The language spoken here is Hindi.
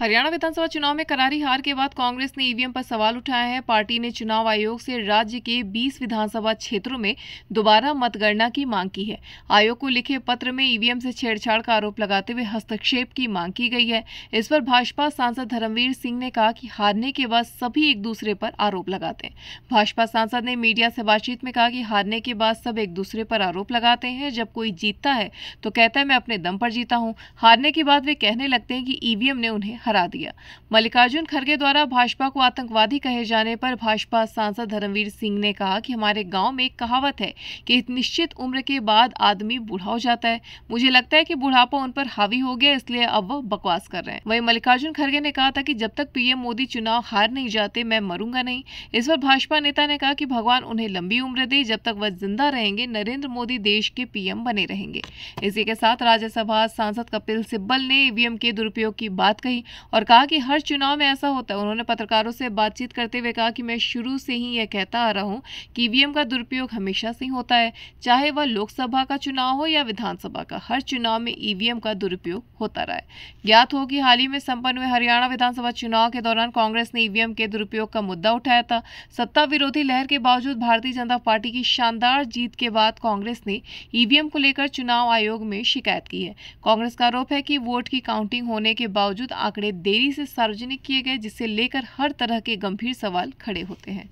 हरियाणा विधानसभा चुनाव में करारी हार के बाद कांग्रेस ने ईवीएम पर सवाल उठाया है पार्टी ने चुनाव आयोग से राज्य के 20 विधानसभा क्षेत्रों में दोबारा मतगणना की मांग की है आयोग को लिखे पत्र में ईवीएम से छेड़छाड़ का आरोप लगाते हुए हस्तक्षेप की मांग की गई है इस पर भाजपा सांसद धर्मवीर सिंह ने कहा कि हारने के बाद सभी एक दूसरे पर आरोप लगाते हैं भाजपा सांसद ने मीडिया से बातचीत में कहा कि हारने के बाद सब एक दूसरे पर आरोप लगाते हैं जब कोई जीतता है तो कहता है मैं अपने दम पर जीता हूँ हारने के बाद वे कहने लगते हैं कि ईवीएम ने उन्हें हरा दिया मल्लिकार्जुन खड़गे द्वारा भाजपा को आतंकवादी कहे जाने पर भाजपा सांसद धर्मवीर सिंह ने कहा कि हमारे गांव में एक कहावत है कि निश्चित उम्र के बाद आदमी बूढ़ा हो जाता है मुझे लगता है कि बुढ़ापा उन पर हावी हो गया इसलिए अब वो बकवास कर रहे हैं वही मल्लिकार्जुन खड़गे ने कहा था कि जब तक पीएम मोदी चुनाव हार नहीं जाते मैं मरूंगा नहीं इस पर भाजपा नेता ने कहा कि भगवान उन्हें लंबी उम्र दे जब तक वह जिंदा रहेंगे नरेंद्र मोदी देश के पीएम बने रहेंगे इसी के साथ राज्यसभा सांसद कपिल सिब्बल ने ईवीएम के दुरुपयोग की बात कही और कहा कि हर चुनाव में ऐसा होता है उन्होंने पत्रकारों से बातचीत करते हुए कहा कि मैं शुरू से ही यह कहता आ रहा हूँ कि ईवीएम का दुरुपयोग हमेशा से होता है चाहे वह लोकसभा का चुनाव हो या विधानसभा का हर चुनाव में ईवीएम का दुरुपयोग होता रहा है ज्ञात हो कि हाल ही में संपन्न हुए हरियाणा विधानसभा चुनाव के दौरान कांग्रेस ने ईवीएम के दुरुपयोग का मुद्दा उठाया था सत्ता विरोधी लहर के बावजूद भारतीय जनता पार्टी की शानदार जीत के बाद कांग्रेस ने ईवीएम को लेकर चुनाव आयोग में शिकायत की है कांग्रेस का आरोप है कि वोट की काउंटिंग होने के बावजूद आंकड़े आंकड़े देरी से सार्वजनिक किए गए जिसे लेकर हर तरह के गंभीर सवाल खड़े होते हैं